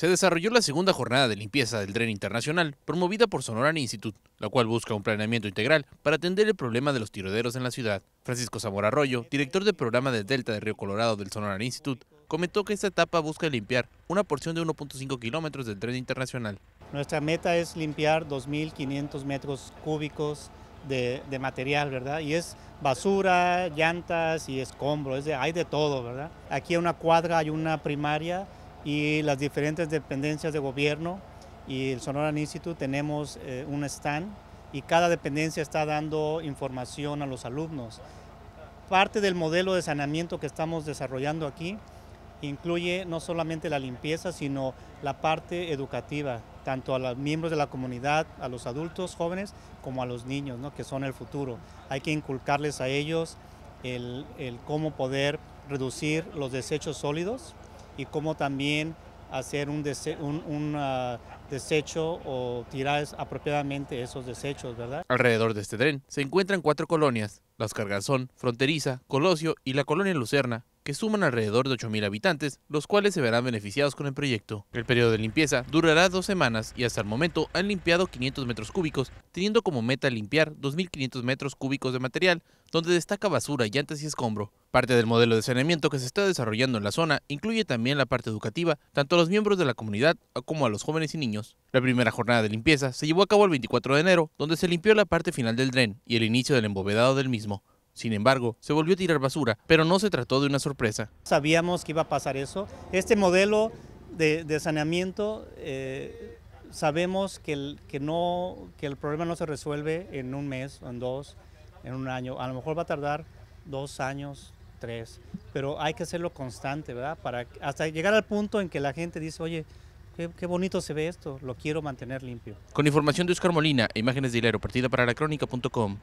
se desarrolló la segunda jornada de limpieza del tren internacional, promovida por Sonoran Institute, la cual busca un planeamiento integral para atender el problema de los tiroderos en la ciudad. Francisco Zamora Arroyo, director del programa de Delta de Río Colorado del Sonoran Institute, comentó que esta etapa busca limpiar una porción de 1.5 kilómetros del tren internacional. Nuestra meta es limpiar 2.500 metros cúbicos de, material, ¿verdad? Y es basura, llantas y escombros, de, hay de todo, ¿verdad? Aquí en una cuadra hay una primaria y las diferentes dependencias de gobierno y el Sonoran Institute tenemos eh, un stand y cada dependencia está dando información a los alumnos. Parte del modelo de saneamiento que estamos desarrollando aquí incluye no solamente la limpieza, sino la parte educativa, tanto a los miembros de la comunidad, a los adultos jóvenes, como a los niños, ¿no? que son el futuro. Hay que inculcarles a ellos el, el cómo poder reducir los desechos sólidos, y cómo también hacer un, ah, desecho o tirar apropiadamente esos desechos, ¿verdad? Alrededor de este tren se encuentran cuatro colonias, Las Cargazón, Fronteriza, Colosio y la colonia Lucerna, que suman alrededor de 8.000 habitantes, los cuales se verán beneficiados con el proyecto. El periodo de limpieza durará dos semanas y hasta el momento han limpiado 500 metros cúbicos, teniendo como meta limpiar 2.500 metros cúbicos de material, donde destaca basura, llantas y escombro. Parte del modelo de saneamiento que se está desarrollando en la zona incluye también la parte educativa, tanto a los miembros de la comunidad como a los jóvenes y niños. La primera jornada de limpieza se llevó a cabo el 24 de enero, donde se limpió la parte final del dren y el inicio del embovedado del mismo. Sin embargo, se volvió a tirar basura, pero no se trató de una sorpresa. Sabíamos que iba a pasar eso. Este modelo de, saneamiento eh, sabemos que el, que, el problema no se resuelve en un mes, en dos, en un año. A lo mejor va a tardar dos años, tres, pero hay que hacerlo constante, ¿verdad? Para, hasta llegar al punto en que la gente dice, oye, qué, bonito se ve esto, lo quiero mantener limpio. Con información de Oscar Molina, e imágenes de hilero, partida para la crónica.com.